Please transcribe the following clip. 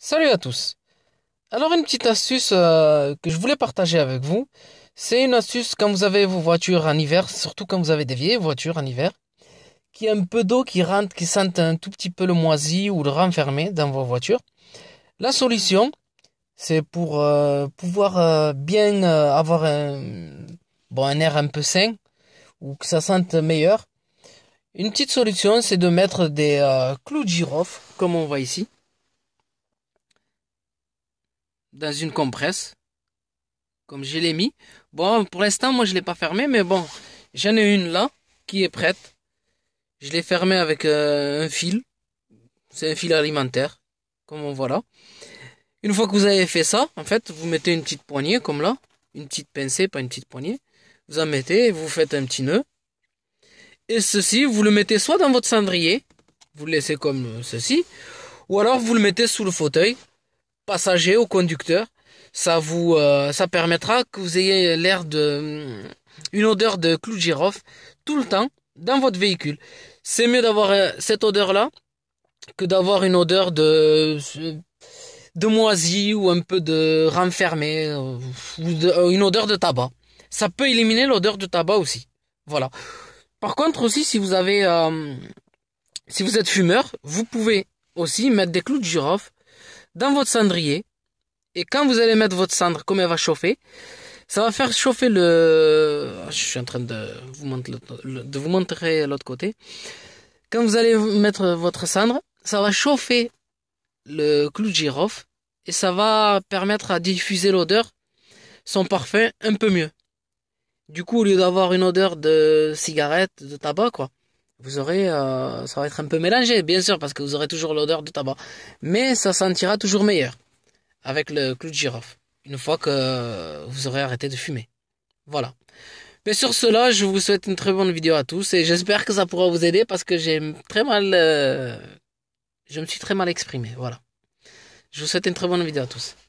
Salut à tous. Alors une petite astuce euh, que je voulais partager avec vous, c'est une astuce quand vous avez vos voitures en hiver, surtout quand vous avez des vieilles voitures en hiver, qui a un peu d'eau qui rentre, qui sentent un tout petit peu le moisi ou le renfermé dans vos voitures. La solution, c'est pour euh, pouvoir euh, bien avoir un, bon, un air un peu sain ou que ça sente meilleur. Une petite solution, c'est de mettre des clous de girofle, comme on voit ici dans une compresse, comme je l'ai mis. Bon, pour l'instant, moi, je l'ai pas fermé, mais bon, j'en ai une là, qui est prête. Je l'ai fermé avec euh, un fil. C'est un fil alimentaire, comme on voit là. Une fois que vous avez fait ça, en fait, vous mettez une petite poignée, comme là. Une petite pincée, pas une petite poignée. Vous en mettez, et vous faites un petit nœud. Et ceci, vous le mettez soit dans votre cendrier, vous le laissez comme ceci, ou alors vous le mettez sous le fauteuil, passager, au conducteur. Ça vous, euh, ça permettra que vous ayez l'air de une odeur de clou de girofle tout le temps dans votre véhicule. C'est mieux d'avoir euh, cette odeur-là que d'avoir une odeur de de moisi ou un peu de renfermé euh, ou une odeur de tabac. Ça peut éliminer l'odeur de tabac aussi. Voilà. Par contre aussi, si vous avez, si vous êtes fumeur, vous pouvez aussi mettre des clous de girofle dans votre cendrier. Et quand vous allez mettre votre cendre, comme elle va chauffer, ça va faire chauffer le. Ah, je suis en train de vous montrer, de vous montrer l'autre côté. Quand vous allez mettre votre cendre, ça va chauffer le clou de girofle et ça va permettre à diffuser l'odeur, son parfum un peu mieux. Du coup, au lieu d'avoir une odeur de cigarette, de tabac, quoi, vous aurez, euh, ça va être un peu mélangé, bien sûr, parce que vous aurez toujours l'odeur de tabac, mais ça sentira toujours meilleur avec le clou de girofle, une fois que vous aurez arrêté de fumer. Voilà. Mais sur cela, je vous souhaite une très bonne vidéo à tous et j'espère que ça pourra vous aider parce que j'ai très mal, euh, je me suis très mal exprimé. Voilà. Je vous souhaite une très bonne vidéo à tous.